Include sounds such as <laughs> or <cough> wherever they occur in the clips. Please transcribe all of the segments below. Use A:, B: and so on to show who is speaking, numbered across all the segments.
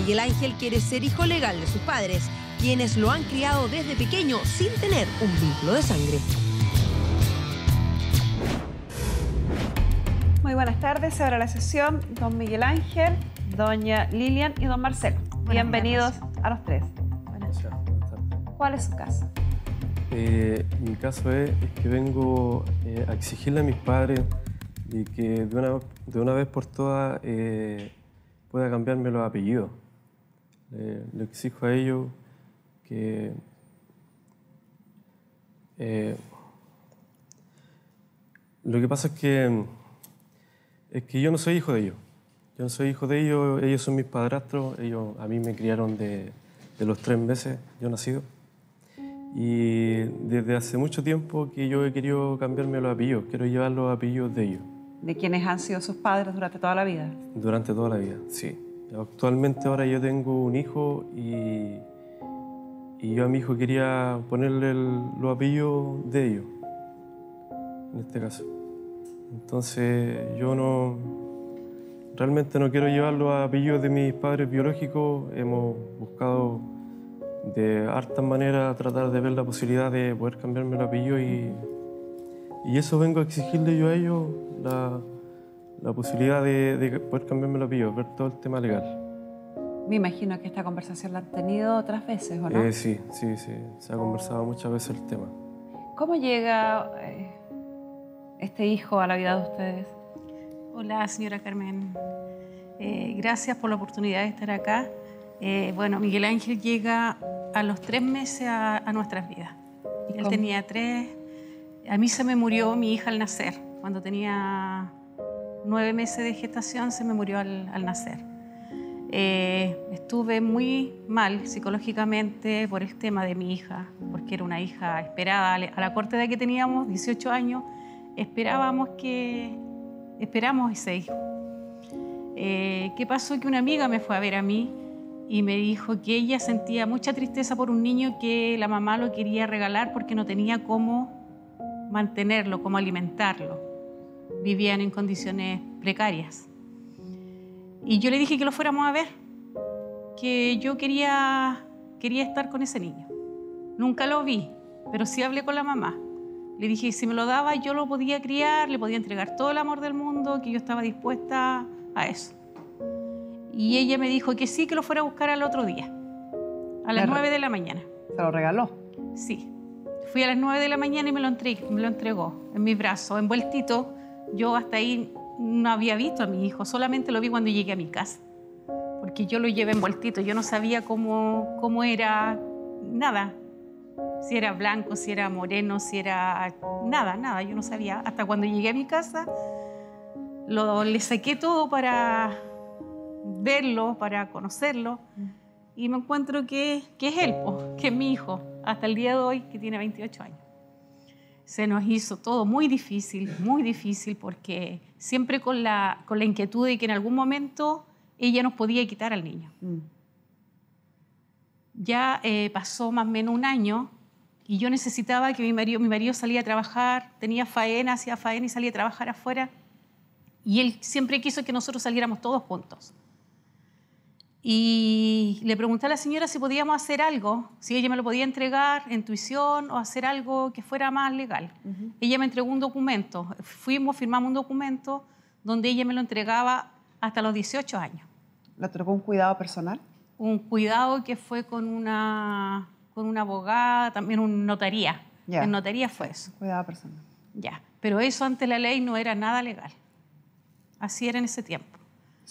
A: Miguel Ángel quiere ser hijo legal de sus padres, quienes lo han criado
B: desde pequeño sin tener un vínculo de sangre. Muy buenas tardes, se la sesión. Don Miguel Ángel, doña Lilian y don Marcelo. Bienvenidos a los tres. ¿Cuál es su caso?
C: Eh, mi caso es, que vengo eh, a exigirle a mis padres que de una, vez por todas eh, pueda cambiarme los apellidos. Eh, le, exijo a ellos que eh, lo que pasa es que, es que yo no soy hijo de ellos. Yo no soy hijo de ellos, ellos son mis padrastros, ellos a mí me criaron de, de los tres meses, yo nacido. Y desde hace mucho tiempo que yo he querido cambiarme los apellidos, quiero llevar los apellidos de ellos.
B: ¿De quienes han sido sus padres durante toda la vida?
C: Durante toda la vida, sí. Actualmente ahora yo tengo un hijo y, yo a mi hijo quería ponerle el, los apellidos de ellos, en este caso. Entonces yo no, realmente no quiero llevar los apellidos de mis padres biológicos. Hemos buscado de hartas maneras tratar de ver la posibilidad de poder cambiarme el apellido y, y eso vengo a exigirle yo a ellos. La, la ah. posibilidad de, poder cambiarme los pillos, ver todo el tema legal.
B: Me imagino que esta conversación la han tenido otras veces, ¿o no? Eh,
C: sí, sí, sí. Se ha conversado muchas veces el tema.
B: ¿Cómo llega eh, este
D: hijo a la vida de ustedes? Hola, señora Carmen. Eh, gracias por la oportunidad de estar acá. bueno, Miguel Ángel llega a los tres meses a, nuestras vidas. Él tenía tres. A mí se me murió mi hija al nacer, cuando tenía nueve meses de gestación, se me murió al, nacer. Eh, estuve muy mal psicológicamente por el tema de mi hija, porque era una hija esperada. A la corte edad que teníamos, 18 años, esperábamos que... Esperamos ese hijo. Eh, ¿Qué pasó? Que una amiga me fue a ver a mí y me dijo que ella sentía mucha tristeza por un niño que la mamá lo quería regalar porque no tenía cómo mantenerlo, cómo alimentarlo vivían en condiciones precarias. Y yo le dije que lo fuéramos a ver, que yo quería, quería estar con ese niño. Nunca lo vi, pero sí hablé con la mamá. Le dije si me lo daba yo lo podía criar, le podía entregar todo el amor del mundo, que yo estaba dispuesta a eso. Y ella me dijo que sí, que lo fuera a buscar al otro día, a las nueve de la mañana. ¿Se lo regaló? Sí. Fui a las nueve de la mañana y me lo, entregó, me lo entregó en mis brazos, envueltito yo hasta ahí no había visto a mi hijo, solamente lo vi cuando llegué a mi casa, porque yo lo llevé envueltito, yo no sabía cómo, cómo era nada, si era blanco, si era moreno, si era nada, nada, yo no sabía. Hasta cuando llegué a mi casa, lo, le saqué todo para verlo, para conocerlo, y me encuentro que, que es él, que es mi hijo, hasta el día de hoy, que tiene 28 años se nos hizo todo muy difícil, muy difícil, porque siempre con la, inquietud de que en algún momento ella nos podía quitar al niño. Mm. Ya eh, pasó más o menos un año y yo necesitaba que mi marido, mi marido salía a trabajar, tenía faena, hacía faena y salía a trabajar afuera. Y él siempre quiso que nosotros saliéramos todos juntos. Y le pregunté a la señora si podíamos hacer algo, si ella me lo podía entregar en tuición o hacer algo que fuera más legal. Ella me entregó un documento. Fuimos, firmamos un documento donde ella me lo entregaba hasta los 18 años.
B: ¿Le entregó un cuidado personal?
D: Un cuidado que fue con una, con una abogada, también un notaría. En notaría fue eso. Cuidado personal. Ya, pero eso ante la ley no era nada legal.
B: Así era en ese tiempo.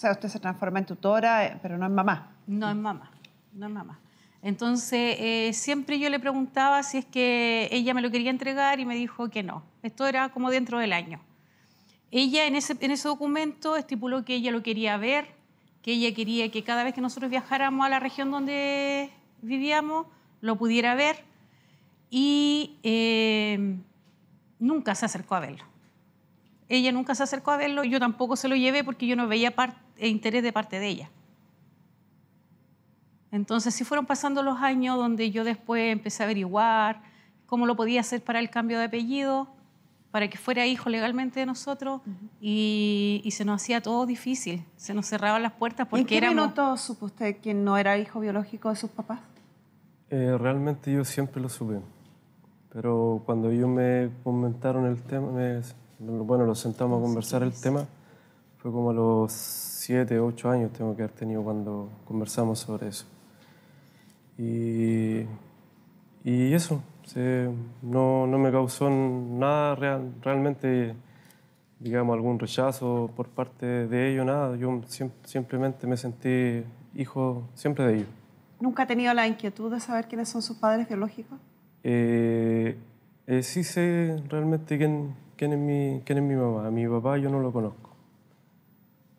B: O sea, usted se transforma en tutora, eh, pero no en mamá. No en mamá, no en mamá.
D: Entonces, eh, siempre yo le preguntaba si es que ella me lo quería entregar y me dijo que no. Esto era como dentro del año. Ella en ese, en ese documento estipuló que ella lo quería ver, que ella quería que cada vez que nosotros viajáramos a la región donde vivíamos, lo pudiera ver. Y eh, nunca se acercó a verlo ella nunca se acercó a verlo, yo tampoco se lo llevé porque yo no veía eh, interés de parte de ella. Entonces sí fueron pasando los años donde yo después empecé a averiguar cómo lo podía hacer para el cambio de apellido, para que fuera hijo legalmente de nosotros, y, se nos hacía todo difícil, se nos cerraban las puertas porque ¿En qué
B: supo usted que no era hijo biológico de sus papás?
C: Eh, realmente yo siempre lo supe, pero cuando ellos me comentaron el tema, me bueno, lo sentamos a conversar el tema. Fue como a los siete, ocho años tengo que haber tenido cuando conversamos sobre eso. Y, eso, no, me causó nada real, realmente, digamos, algún rechazo por parte de ellos, nada. Yo simplemente me sentí hijo siempre de ellos.
B: ¿Nunca ha tenido la inquietud de saber quiénes son sus padres biológicos?
C: Eh, eh, sí sé realmente quién, quién es mi, quién mi mamá. A mi papá yo no lo conozco.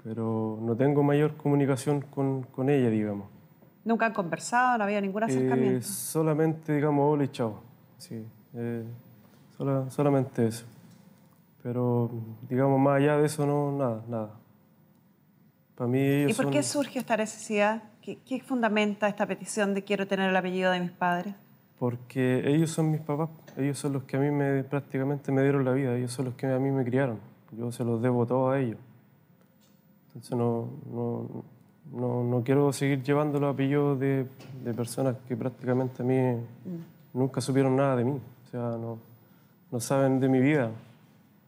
C: Pero no tengo mayor comunicación con, con ella, digamos. ¿Nunca han conversado? ¿No había ningún eh, acercamiento? solamente, digamos, hola y chao. Sí, eh, solamente eso. Pero, digamos, más allá de eso, no, nada, nada. Para mí ¿Y por qué
B: surge esta necesidad? ¿Qué fundamenta esta petición de quiero tener el apellido de mis padres?
C: porque ellos son mis papás, ellos son los que a mí me, prácticamente me dieron la vida, ellos son los que a mí me criaron, yo se los debo todo a ellos. Entonces no, no, no, no quiero seguir llevándolo a pillo de, personas que prácticamente a mí mm. nunca supieron nada de mí, o sea, no, no saben de mi vida.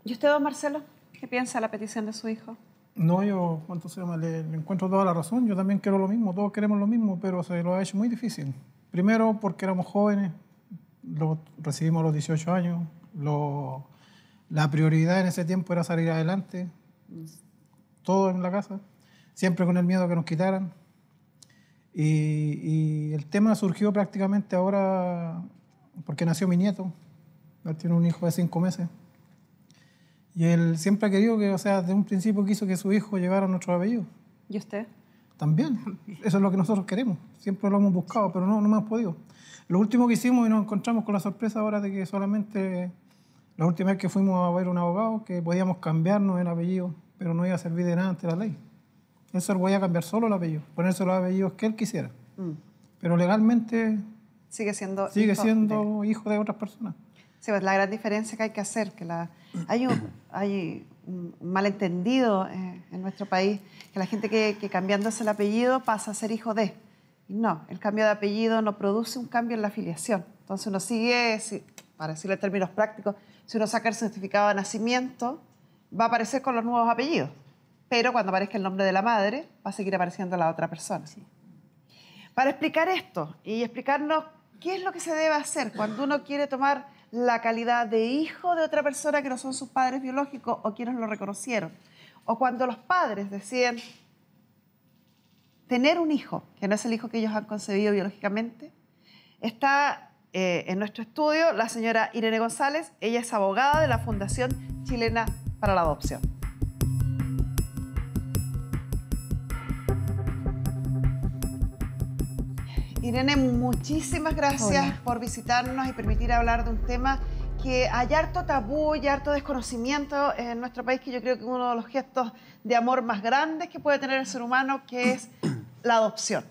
B: ¿Y usted, don Marcelo, qué piensa de la petición de su hijo?
E: No, yo, ¿cuánto se llama? le, encuentro toda la razón. Yo también quiero lo mismo, todos queremos lo mismo, pero se lo ha hecho muy difícil. Primero porque éramos jóvenes, lo recibimos a los 18 años, la prioridad en ese tiempo era salir adelante, todo en la casa, siempre con el miedo a que nos quitaran. Y, el tema surgió prácticamente ahora porque nació mi nieto, él tiene un hijo de cinco meses. Y él siempre ha querido que, o sea, desde un principio quiso que su hijo llegara a nuestro apellido. ¿Y usted? También. Eso es lo que nosotros queremos. Siempre lo hemos buscado, pero no, no hemos podido. Lo último que hicimos y nos encontramos con la sorpresa ahora de que solamente la última vez que fuimos a ver un abogado que podíamos cambiarnos el apellido, pero no iba a servir de nada ante la ley. Eso lo voy a cambiar solo el apellido, ponerse los apellidos que él quisiera. Mm. Pero legalmente
B: sigue siendo sigue hijo siendo
E: de... hijo de otras personas.
B: Sí, pues la gran diferencia que hay que hacer, que la hay, un, hay un malentendido eh, en nuestro país, que la gente que, que, cambiándose el apellido pasa a ser hijo de. no, el cambio de apellido no produce un cambio en la afiliación. Entonces uno sigue, para decirlo en términos prácticos, si uno saca el certificado de nacimiento, va a aparecer con los nuevos apellidos. Pero cuando aparezca el nombre de la madre, va a seguir apareciendo la otra persona. Para explicar esto y explicarnos qué es lo que se debe hacer cuando uno quiere tomar la calidad de hijo de otra persona que no son sus padres biológicos o quienes lo reconocieron. O cuando los padres deciden tener un hijo, que no es el hijo que ellos han concebido biológicamente, está eh, en nuestro estudio la señora Irene González. Ella es abogada de la Fundación Chilena para la Adopción. Irene, muchísimas gracias por visitarnos y permitir hablar de un tema que hay harto tabú y harto desconocimiento en nuestro país, que yo creo que es uno de los gestos de amor más grandes que puede tener el ser humano, que es <coughs> la adopción.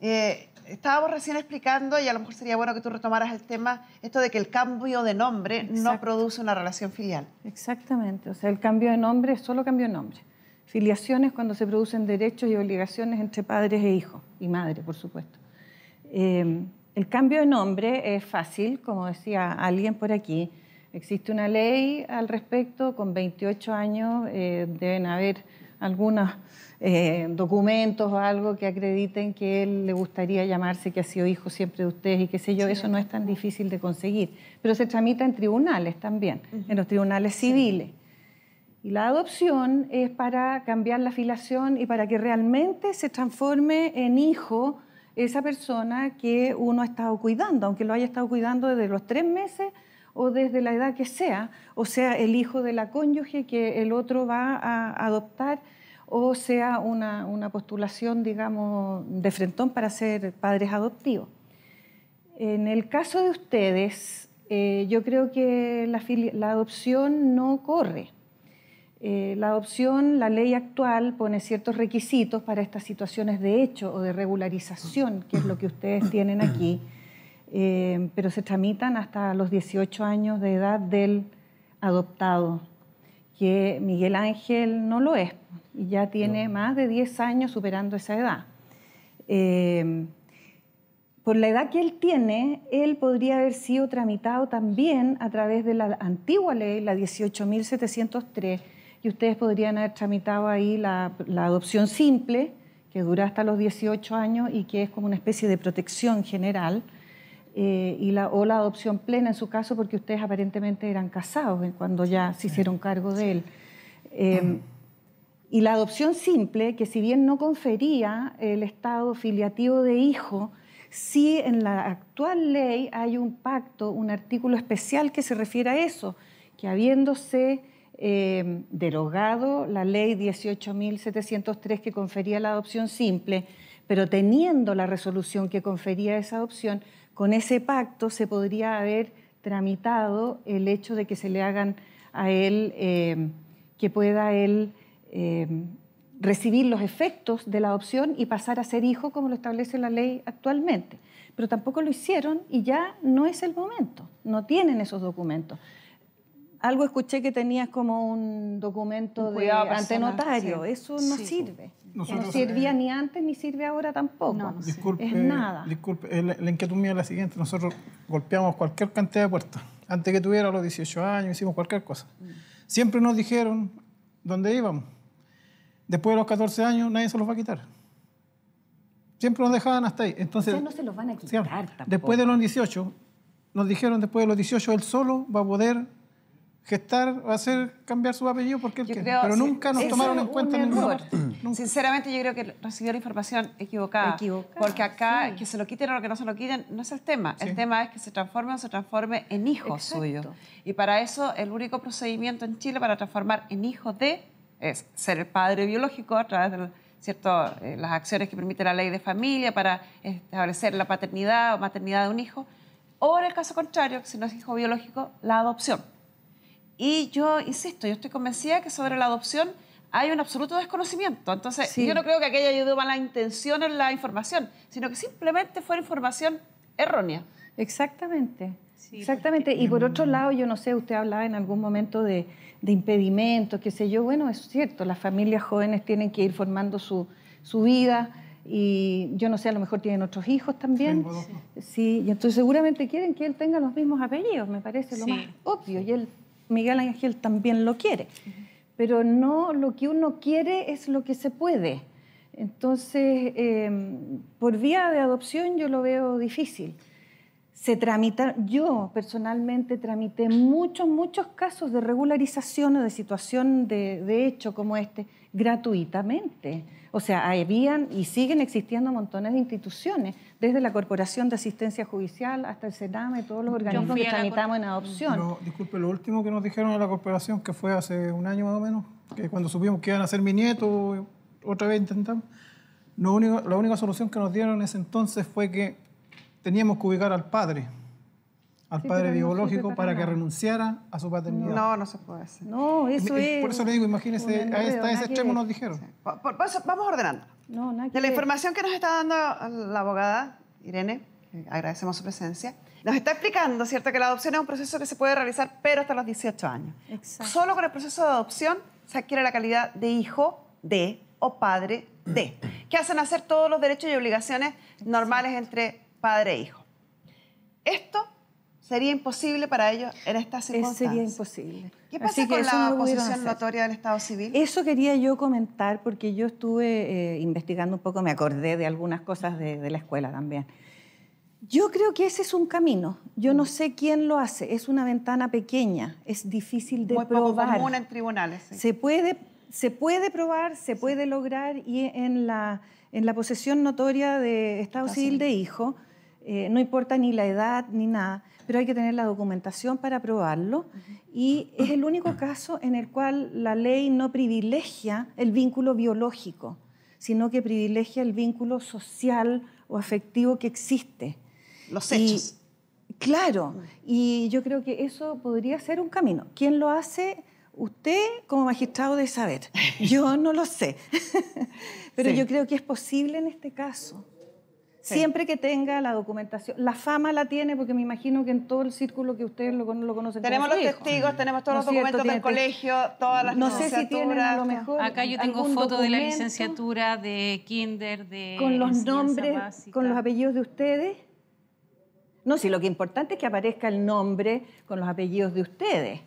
B: Eh, estábamos recién explicando, y a lo mejor sería bueno que tú retomaras el tema, esto de que el cambio de nombre no produce una relación filial. Exactamente, o sea, el
A: cambio de nombre es solo cambio de nombre. Filiaciones cuando se producen derechos y obligaciones entre padres e hijos, y madre, por supuesto. Em, el cambio de nombre es fácil, como decía alguien por aquí. Existe una ley al respecto, con 28 años eh, deben haber algunos eh, documentos o algo que acrediten que él le gustaría llamarse, que ha sido hijo siempre de ustedes y qué sé yo, eso no es tan difícil de conseguir. Pero se tramita en tribunales también, en los tribunales civiles. Y la adopción es para cambiar la filación y para que realmente se transforme en hijo esa persona que uno ha estado cuidando, aunque lo haya estado cuidando desde los tres meses o desde la edad que sea, o sea, el hijo de la cónyuge que el otro va a adoptar, o sea, una, postulación, digamos, de frentón para ser padres adoptivos. En el caso de ustedes, eh, yo creo que la, la adopción no corre. Eh, la adopción, la ley actual pone ciertos requisitos para estas situaciones de hecho o de regularización, que es lo que ustedes tienen aquí, eh, pero se tramitan hasta los 18 años de edad del adoptado, que Miguel Ángel no lo es, y ya tiene más de 10 años superando esa edad. Eh, por la edad que él tiene, él podría haber sido tramitado también a través de la antigua ley, la 18.703 y ustedes podrían haber tramitado ahí la, adopción simple, que dura hasta los 18 años y que es como una especie de protección general, eh, y la, o la adopción plena en su caso, porque ustedes aparentemente eran casados cuando ya se hicieron cargo de él. Em, y la adopción simple, que si bien no confería el estado filiativo de hijo, sí en la actual ley hay un pacto, un artículo especial que se refiere a eso, que habiéndose eh, derogado la ley 18.703 que confería la adopción simple, pero teniendo la resolución que confería esa adopción, con ese pacto se podría haber tramitado el hecho de que se le hagan a él, eh, que pueda él eh, recibir los efectos de la adopción y pasar a ser hijo como lo establece la ley actualmente. Pero tampoco lo hicieron y ya no es el momento, no tienen esos documentos. Algo escuché que tenías como un documento de antenotario. notario. Eso no sirve. no servía ni antes ni sirve
E: ahora tampoco. No, no disculpe, nada. Disculpe, la, inquietud mía es la siguiente. Nosotros golpeamos cualquier cantidad de puertas. Antes que tuviera los 18 años hicimos cualquier cosa. Mm. Siempre nos dijeron dónde íbamos. Después de los 14 años nadie se los va a quitar. Siempre nos dejaban hasta ahí. Entonces, no
A: se los van a quitar Después de los
E: 18, nos dijeron después de los 18 él solo va a poder gestar o hacer cambiar su apellido porque él Pero nunca nos tomaron en cuenta
B: Sinceramente, yo creo que recibió la información equivocada. porque acá, que se lo quiten o que no se lo quiten, no es el tema. El tema es que se transforme o se transforme en hijo suyo. Y para eso, el único procedimiento en Chile para transformar en hijo de es ser el padre biológico a través de cierto, eh, las acciones que permite la ley de familia para establecer la paternidad o maternidad de un hijo. O en el caso contrario, si no es hijo biológico, la adopción. Y yo insisto, yo estoy convencida que sobre la adopción hay un absoluto desconocimiento. Entonces, yo no creo que aquella ayudó mala intención en la información, sino que simplemente fue información errónea. Exactamente.
E: Exactamente. Y por otro
A: lado, yo no sé, usted hablaba en algún momento de, de impedimentos, qué sé yo. Bueno, es cierto, las familias jóvenes tienen que ir formando su, su vida y yo no sé, a lo mejor tienen otros hijos también. Sí, y entonces seguramente quieren que él tenga los mismos apellidos, me parece lo más obvio. Y él Miguel Ángel también lo quiere. Pero no lo que uno quiere es lo que se puede. Entonces, em, por vía de adopción yo lo veo difícil. Se tramita, yo personalmente tramité muchos, muchos casos de regularización o de situación de hecho como este gratuitamente. O sea, habían y siguen existiendo montones de instituciones, desde la Corporación de Asistencia Judicial hasta el CETAME, todos los organismos que tramitamos
E: en adopción. disculpe, lo último que nos dijeron a la Corporación, que fue hace un año más o menos, que cuando supimos que iban a ser mi nieto, otra vez intentamos, la única solución que nos dieron en ese entonces fue que teníamos que ubicar al padre al padre biológico para, que renunciara a su paternidad. No, no se puede hacer. No, eso es. por eso le digo, imagínese, a ese extremo nos dijeron. vamos ordenando. De la información que
B: nos está dando la abogada Irene, agradecemos su presencia, nos está explicando, ¿cierto?, que la adopción es un proceso que se puede realizar, pero hasta los 18 años. Exacto. Solo con el proceso de adopción se adquiere la calidad de hijo de o padre de, que hacen hacer todos los derechos y obligaciones normales entre padre e hijo. Esto sería imposible para ellos en estas eh, circunstancias. Sería
A: imposible. ¿Qué pasa con la posesión notoria
B: del Estado civil?
A: Eso quería yo comentar porque yo estuve eh, investigando un poco, me acordé de algunas cosas de, la escuela también. Yo creo que ese es un camino. Yo no sé quién lo hace. Es una ventana pequeña. Es difícil de Muy probar. Poco común en
B: tribunales. Se
A: puede se puede probar, se puede lograr y en la, en la posesión notoria de Estado, Civil de Hijo eh, no importa ni la edad ni nada, pero hay que tener la documentación para probarlo. Y es el único caso en el cual la ley no privilegia el vínculo biológico, sino que privilegia el vínculo social o afectivo que existe. Los hechos. claro, y yo creo que eso podría ser un camino. ¿Quién lo hace? Usted como magistrado de saber. <laughs> Yo no lo sé, <laughs> pero yo creo que es posible en este caso. Siempre que tenga la documentación. La fama la tiene porque me imagino que en todo el círculo que ustedes lo, conocen. Tenemos los testigos, tenemos todos los documentos del colegio, todas las No sé si tienen mejor. Acá yo tengo fotos de la licenciatura,
D: de kinder, de. Con los nombres,
A: con los apellidos de ustedes. No, si lo que importante es que aparezca el nombre con los apellidos de ustedes.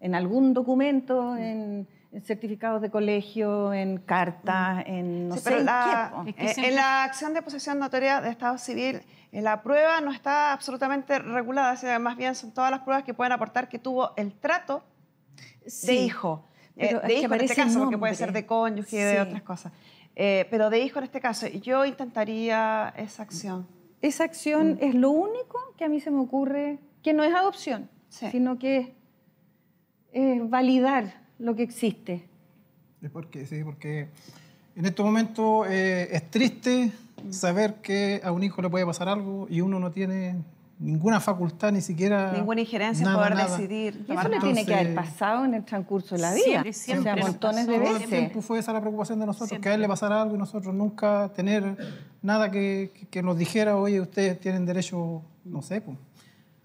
A: En algún documento, en certificados de colegio, en carta, mm. en no sé, pero la, en
B: la acción de posesión notoria de Estado civil, en eh, la prueba no está absolutamente regulada, sino más bien son todas las pruebas que pueden aportar que tuvo el trato de hijo, eh, de hijo en este caso, porque puede ser de cónyuge, y de otras cosas, eh, pero de hijo en este caso. Yo intentaría esa acción. Esa acción mm.
A: es lo único que a mí se me ocurre, que no es adopción, sino que es validar lo que existe.
E: Es porque, sí, porque en estos momentos eh, es triste mm. saber que a un hijo le puede pasar algo y uno no tiene ninguna facultad, ni siquiera... Ninguna injerencia en poder decidir. eso le tiene que haber pasado en el transcurso de la vida. Siempre, siempre montones de veces. fue esa la preocupación de nosotros, que a él le pasara algo y nosotros nunca tener nada que, nos dijera, oye, ustedes tienen derecho, no sé, pues,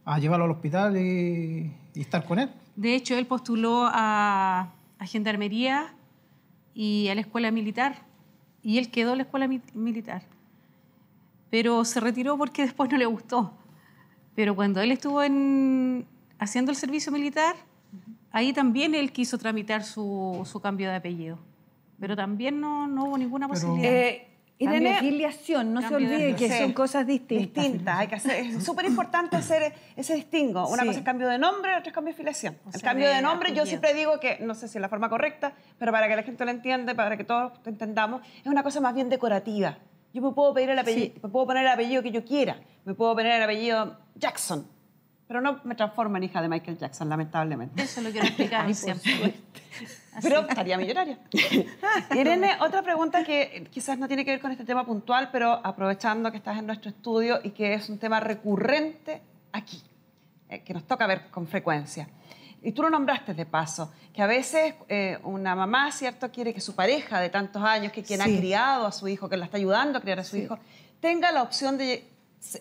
E: a llevarlo al hospital y estar con él.
D: De hecho, él postuló a, Gendarmería y a la Escuela Militar, y él quedó en la Escuela Militar. Pero se retiró porque <laughs> después no le gustó. Pero cuando él estuvo haciendo el servicio militar, ahí también él quiso tramitar su, cambio de apellido. Pero también no, hubo ninguna posibilidad. Eh, Irene, cambio de filiación,
B: no se olvide que son cosas distintas. Distintas, hay que hacer, es súper importante hacer ese distingo. Una cosa es cambio de nombre, otra es cambio de filiación. el cambio de nombre, yo siempre digo que, no sé si es la forma correcta, pero para que la gente lo entienda, para que todos lo entendamos, es una cosa más bien decorativa. Yo me puedo, pedir el apellido, me puedo poner el apellido que yo quiera, me puedo poner el apellido Jackson, pero no me transformo en hija de Michael Jackson, lamentablemente. Eso lo quiero explicar <laughs> Pero estaría millonaria. <laughs> Irene, otra pregunta que quizás no tiene que ver con este tema puntual, pero aprovechando que estás en nuestro estudio y que es un tema recurrente aquí, eh, que nos toca ver con frecuencia. Y tú lo nombraste de paso, que a veces eh, una mamá, ¿cierto?, quiere que su pareja de tantos años, que quien ha criado a su hijo, que la está ayudando a criar a su hijo, tenga la opción de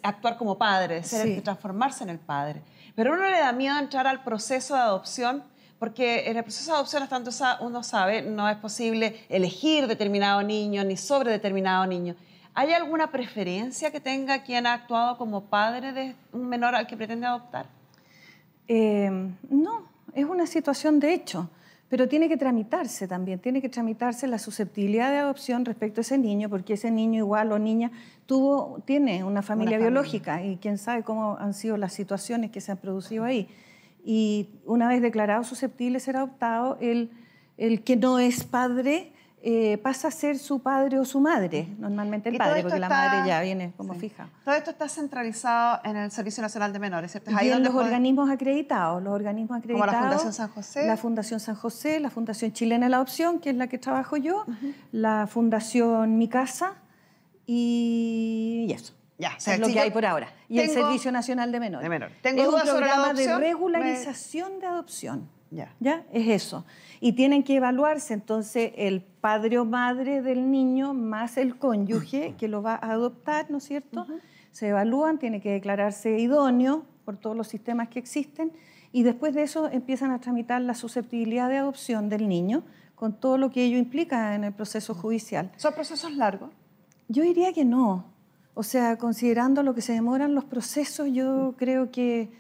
B: actuar como padre, este, transformarse en el padre. Pero uno le da miedo entrar al proceso de adopción porque en el proceso de adopción, hasta tanto uno sabe, no es posible elegir determinado niño ni sobre determinado niño. ¿Hay alguna preferencia que tenga quien ha actuado como padre de un menor al que pretende adoptar?
A: Eh, no, es una situación de hecho pero tiene que tramitarse también, tiene que tramitarse la susceptibilidad de adopción respecto a ese niño, porque ese niño igual o niña tuvo, tiene una familia biológica y quién sabe cómo han sido las situaciones que se han producido ahí. Y una vez declarado susceptible ser adoptado, el que no es padre eh, pasa a ser su padre o su madre, normalmente el padre, porque la madre ya viene como fija.
B: Todo esto está centralizado en el Servicio Nacional de Menores, ¿cierto? Hay donde los
A: organismos acreditados, los organismos acreditados. Como la Fundación San José. La Fundación San José, la Fundación Chilena de la Adopción, que es la que trabajo yo, la Fundación Mi Casa y, y eso. Ya, es lo que hay por ahora. Y el Servicio Nacional de Menores. Tengo es un programa de regularización de adopción. Ya. ¿Ya? Es eso. Y tienen que evaluarse entonces el padre o madre del niño más el cónyuge que lo va a adoptar, ¿no es cierto? Se evalúan, tiene que declararse idóneo por todos los sistemas que existen y después de eso empiezan a tramitar la susceptibilidad de adopción del niño con todo lo que ello implica en el proceso judicial. ¿Son procesos largos? Yo diría que no. O sea, considerando lo que se demoran los procesos, yo creo que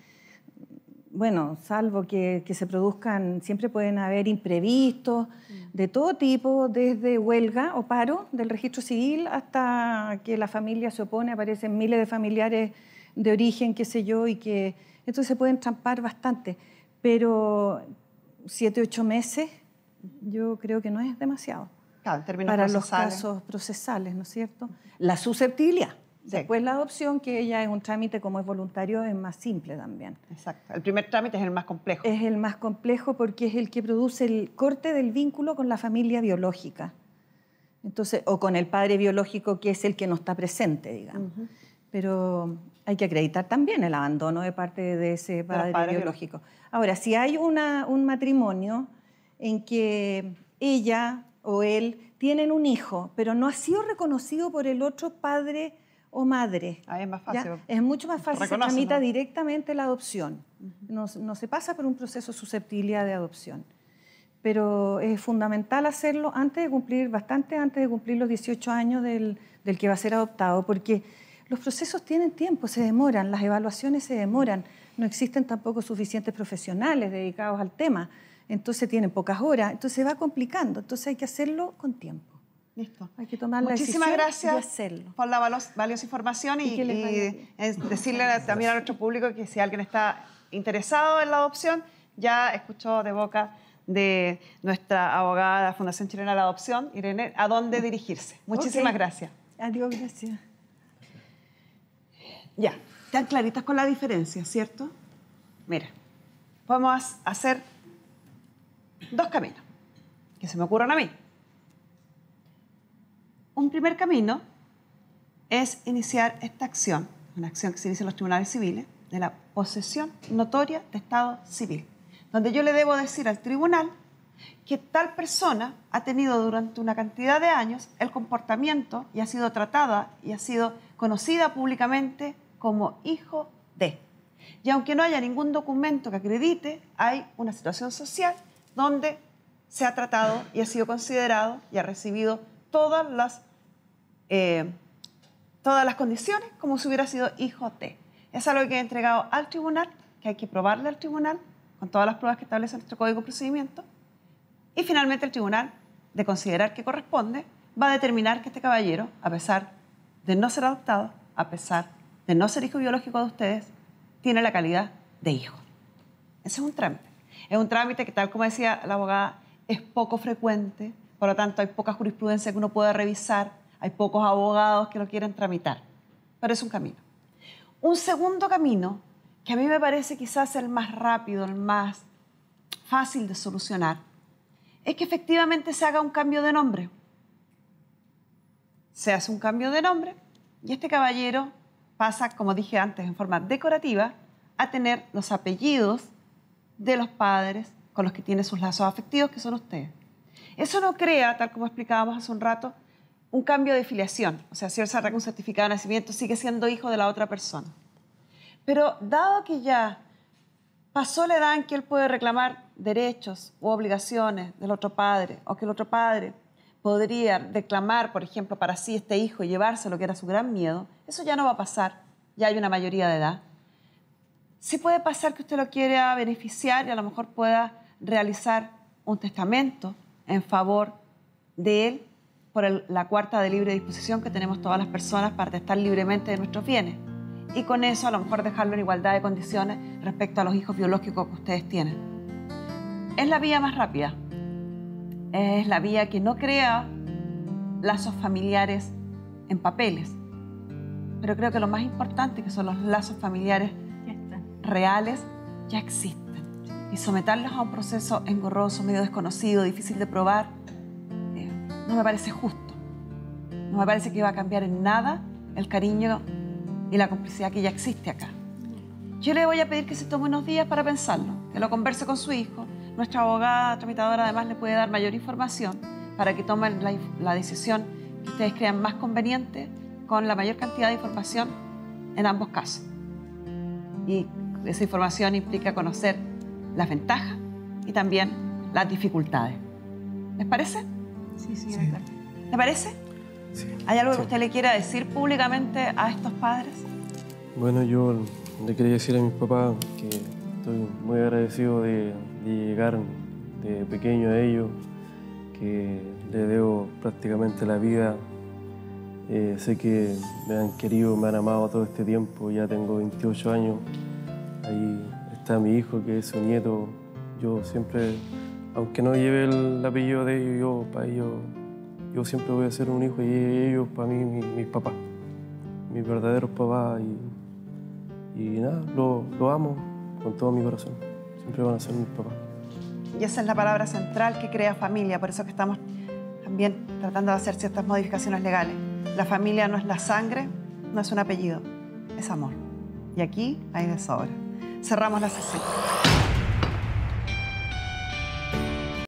A: bueno, salvo que, se produzcan, siempre pueden haber imprevistos mm. de todo tipo, desde huelga o paro del registro civil hasta que la familia se opone, aparecen miles de familiares de origen, qué sé yo, y que entonces se pueden trampar bastante. Pero siete, ocho meses, yo creo que no es demasiado.
B: Claro, para los casos
A: procesales, ¿no es cierto? La susceptibilidad. Después pues la adopción, que ella es un trámite como es voluntario, es más simple también. Exacto. El primer trámite es el más complejo. Es el más complejo porque es el que produce el corte del vínculo con la familia biológica. Entonces, o con el padre biológico que es el que no está presente, digamos. Pero hay que acreditar también el abandono de parte de ese padre biológico. Ahora, si hay un matrimonio en que ella o él tienen un hijo, pero no ha sido reconocido por el otro padre o madre. es Es mucho más fácil, se tramita directamente la adopción. No, se pasa por un proceso susceptible susceptibilidad de adopción. Pero es fundamental hacerlo antes de cumplir, bastante antes de cumplir los 18 años del, del que va a ser adoptado, porque los procesos tienen tiempo, se demoran, las evaluaciones se demoran, no existen tampoco suficientes profesionales dedicados al tema, entonces tienen pocas horas, entonces se va complicando, entonces hay que hacerlo con tiempo. Listo. Hay que tomar Muchísimas gracias
B: por la valiosa información y, decirle también a nuestro público que si alguien está interesado en la adopción, ya escuchó de boca de nuestra abogada Fundación Chilena de la Adopción, Irene, a dónde dirigirse. Muchísimas gracias. Adiós, gracias. Ya, están claritas con la diferencia, ¿cierto? Mira, podemos hacer dos caminos que se me ocurren a mí. Un primer camino es iniciar esta acción, una acción que se inicia en los tribunales civiles, de la posesión notoria de Estado civil, donde yo le debo decir al tribunal que tal persona ha tenido durante una cantidad de años el comportamiento y ha sido tratada y ha sido conocida públicamente como hijo de. Y aunque no haya ningún documento que acredite, hay una situación social donde se ha tratado y ha sido considerado y ha recibido todas las, eh, todas las condiciones como si hubiera sido hijo T. Es algo que he entregado al tribunal, que hay que probarle al tribunal con todas las pruebas que establece nuestro código de procedimiento. Y finalmente el tribunal, de considerar que corresponde, va a determinar que este caballero, a pesar de no ser adoptado, a pesar de no ser hijo biológico de ustedes, tiene la calidad de hijo. Ese es un trámite. Es un trámite que, tal como decía la abogada, es poco frecuente, por lo tanto, hay poca jurisprudencia que uno pueda revisar, hay pocos abogados que lo quieran tramitar, pero es un camino. Un segundo camino, que a mí me parece quizás el más rápido, el más fácil de solucionar, es que efectivamente se haga un cambio de nombre. Se hace un cambio de nombre y este caballero pasa, como dije antes, en forma decorativa, a tener los apellidos de los padres con los que tiene sus lazos afectivos, que son ustedes. Eso no crea, tal como explicábamos hace un rato, un cambio de filiación. O sea, si él se un certificado de nacimiento, sigue siendo hijo de la otra persona. Pero dado que ya pasó la edad en que él puede reclamar derechos u obligaciones del otro padre, o que el otro padre podría reclamar, por ejemplo, para sí este hijo y lo que era su gran miedo, eso ya no va a pasar, ya hay una mayoría de edad. Sí puede pasar que usted lo quiera beneficiar y a lo mejor pueda realizar un testamento en favor de Él por la cuarta de libre disposición que tenemos todas las personas para testar libremente de nuestros bienes. Y con eso a lo mejor dejarlo en igualdad de condiciones respecto a los hijos biológicos que ustedes tienen. Es la vía más rápida. Es la vía que no crea lazos familiares en papeles. Pero creo que lo más importante, que son los lazos familiares reales, ya existen y someterlos a un proceso engorroso, medio desconocido, difícil de probar, eh, no me parece justo. No me parece que va a cambiar en nada el cariño y la complicidad que ya existe acá. Yo le voy a pedir que se tome unos días para pensarlo, que lo converse con su hijo. Nuestra abogada tramitadora además le puede dar mayor información para que tome la, la decisión que ustedes crean más conveniente con la mayor cantidad de información en ambos casos. Y esa información implica conocer las ventajas y también las dificultades. ¿Les parece? Sí, sí, sí. parece? Sí. ¿Hay algo que usted le quiera decir públicamente a estos padres?
C: Bueno, yo le quería decir a mis papás que estoy muy agradecido de, llegar de pequeño a ellos, que le debo prácticamente la vida. Eh, sé que me han querido, me han amado todo este tiempo, ya tengo 28 años. Ahí está mi hijo, que es su nieto. Yo siempre, aunque no lleve el apellido de ellos, yo, para ellos, yo siempre voy a ser un hijo y ellos para mí mis, papás, mis verdaderos papás. Y, nada, lo, lo amo con todo mi corazón. Siempre van a ser mis papás.
B: Y esa es la palabra central que crea familia, por eso que estamos también tratando de hacer ciertas modificaciones legales. La familia no es la sangre, no es un apellido, es amor. Y aquí hay de sobra. Cerramos la sesión.